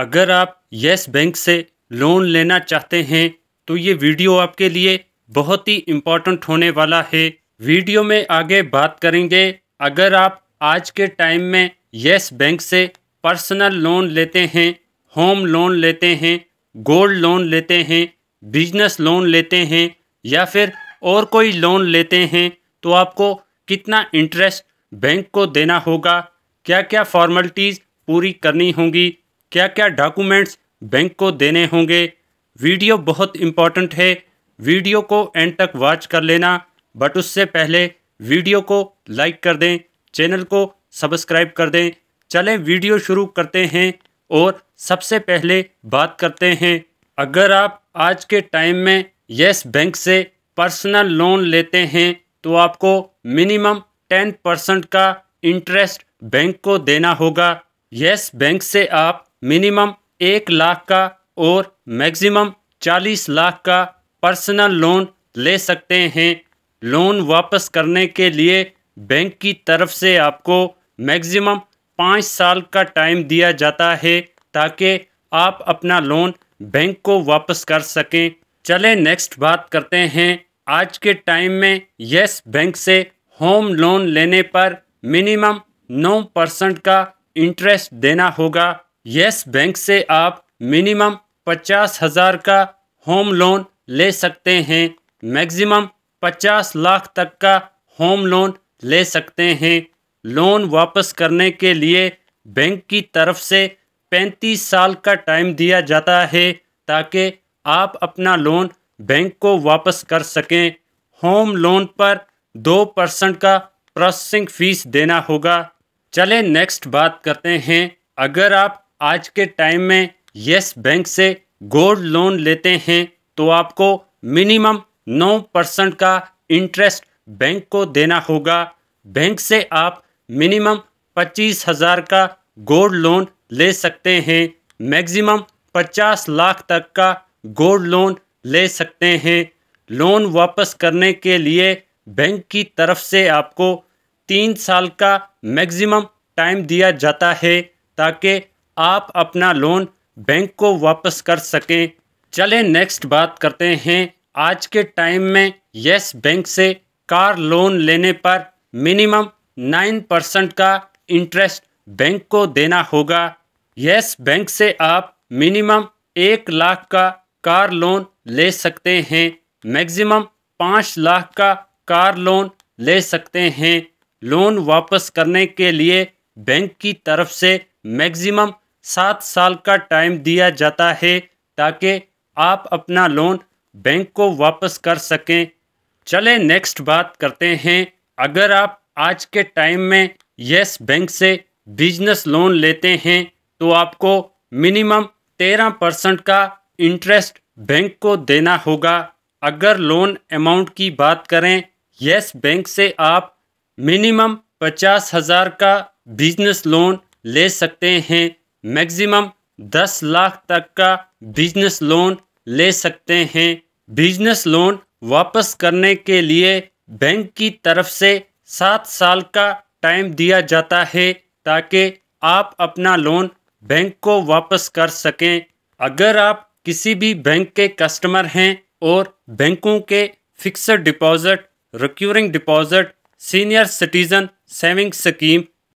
अगर आप yes bank से लोन लेना चाहते हैं तो ये वीडियो आपके लिए बहुत ही इम्पोर्टेंट होने वाला है वीडियो में आगे बात करेंगे अगर आप आज के टाइम में यस बैंक से पर्सनल लोन लेते हैं होम लोन लेते हैं गोल्ड लोन लेते हैं बिजनेस लोन लेते हैं या फिर और कोई लोन लेते हैं तो आपको कितना इंटरेस्ट बैंक को देना होगा क्या क्या फॉर्मेलिटीज़ पूरी करनी होंगी क्या क्या डॉक्यूमेंट्स बैंक को देने होंगे वीडियो बहुत इम्पॉर्टेंट है वीडियो को एंड तक वॉच कर लेना बट उससे पहले वीडियो को लाइक कर दें चैनल को सब्सक्राइब कर दें चलें वीडियो शुरू करते हैं और सबसे पहले बात करते हैं अगर आप आज के टाइम में यस बैंक से पर्सनल लोन लेते हैं तो आपको मिनिमम टेन परसेंट का इंटरेस्ट बैंक को देना होगा येस बैंक से आप मिनिमम एक लाख का और मैक्सिमम चालीस लाख का पर्सनल लोन ले सकते हैं लोन वापस करने के लिए बैंक की तरफ से आपको मैक्सिमम पाँच साल का टाइम दिया जाता है ताकि आप अपना लोन बैंक को वापस कर सकें चले नेक्स्ट बात करते हैं आज के टाइम में यस बैंक से होम लोन लेने पर मिनिमम नौ परसेंट का इंटरेस्ट देना होगा यस बैंक से आप मिनिमम पचास हज़ार का होम लोन ले सकते हैं मैक्सिमम पचास लाख तक का होम लोन ले सकते हैं लोन वापस करने के लिए बैंक की तरफ से पैंतीस साल का टाइम दिया जाता है ताकि आप अपना लोन बैंक को वापस कर सकें होम लोन पर दो परसेंट का प्रोसेसिंग फ़ीस देना होगा चले नेक्स्ट बात करते हैं अगर आप आज के टाइम में यस बैंक से गोल्ड लोन लेते हैं तो आपको मिनिमम नौ परसेंट का इंटरेस्ट बैंक को देना होगा बैंक से आप मिनिमम पच्चीस हज़ार का गोल्ड लोन ले सकते हैं मैक्सिमम पचास लाख तक का गोल्ड लोन ले सकते हैं लोन वापस करने के लिए बैंक की तरफ से आपको तीन साल का मैक्सिमम टाइम दिया जाता है ताकि आप अपना लोन बैंक को वापस कर सकें चले नेक्स्ट बात करते हैं आज के टाइम में यस बैंक से कार लोन लेने पर मिनिमम नाइन परसेंट का इंटरेस्ट बैंक को देना होगा यस बैंक से आप मिनिमम एक लाख का कार लोन ले सकते हैं मैक्सिमम पाँच लाख का कार लोन ले सकते हैं लोन वापस करने के लिए बैंक की तरफ से मैक्सिमम सात साल का टाइम दिया जाता है ताकि आप अपना लोन बैंक को वापस कर सकें चले नेक्स्ट बात करते हैं अगर आप आज के टाइम में यस बैंक से बिजनेस लोन लेते हैं तो आपको मिनिमम तेरह परसेंट का इंटरेस्ट बैंक को देना होगा अगर लोन अमाउंट की बात करें यस बैंक से आप मिनिमम पचास हज़ार का बिजनेस लोन ले सकते हैं मैक्सिमम दस लाख तक का बिजनेस लोन ले सकते हैं बिजनेस लोन वापस करने के लिए बैंक की तरफ से सात साल का टाइम दिया जाता है ताकि आप अपना लोन बैंक को वापस कर सकें अगर आप किसी भी बैंक के कस्टमर हैं और बैंकों के fixed deposit recurring deposit senior citizen saving scheme